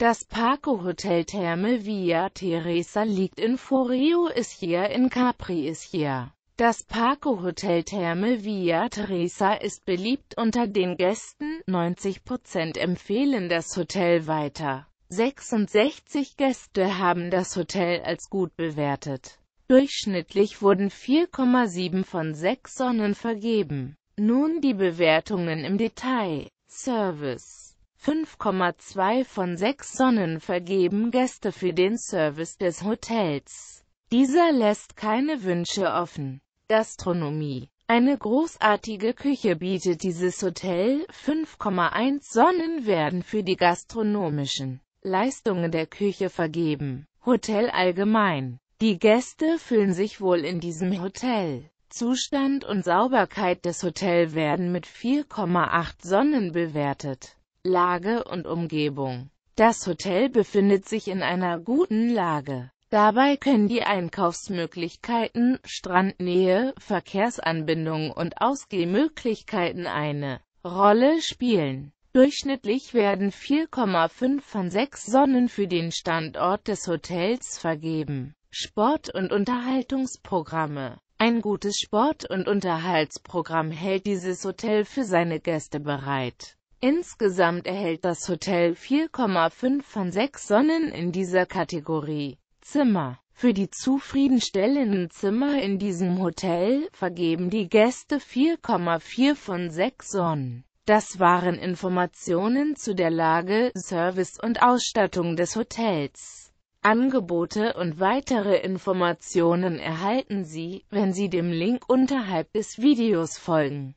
Das Parco Hotel Terme Via Teresa liegt in Forio Ischia in Capri Ischia. Das Parco Hotel Terme Via Teresa ist beliebt unter den Gästen, 90% empfehlen das Hotel weiter. 66 Gäste haben das Hotel als gut bewertet. Durchschnittlich wurden 4,7 von 6 Sonnen vergeben. Nun die Bewertungen im Detail. Service 5,2 von 6 Sonnen vergeben Gäste für den Service des Hotels. Dieser lässt keine Wünsche offen. Gastronomie eine großartige Küche bietet dieses Hotel, 5,1 Sonnen werden für die gastronomischen Leistungen der Küche vergeben. Hotel allgemein. Die Gäste fühlen sich wohl in diesem Hotel. Zustand und Sauberkeit des Hotels werden mit 4,8 Sonnen bewertet. Lage und Umgebung. Das Hotel befindet sich in einer guten Lage. Dabei können die Einkaufsmöglichkeiten, Strandnähe, Verkehrsanbindung und Ausgehmöglichkeiten eine Rolle spielen. Durchschnittlich werden 4,5 von 6 Sonnen für den Standort des Hotels vergeben. Sport- und Unterhaltungsprogramme Ein gutes Sport- und Unterhaltsprogramm hält dieses Hotel für seine Gäste bereit. Insgesamt erhält das Hotel 4,5 von 6 Sonnen in dieser Kategorie Zimmer. Für die zufriedenstellenden Zimmer in diesem Hotel vergeben die Gäste 4,4 von 6 Sonnen. Das waren Informationen zu der Lage, Service und Ausstattung des Hotels. Angebote und weitere Informationen erhalten Sie, wenn Sie dem Link unterhalb des Videos folgen.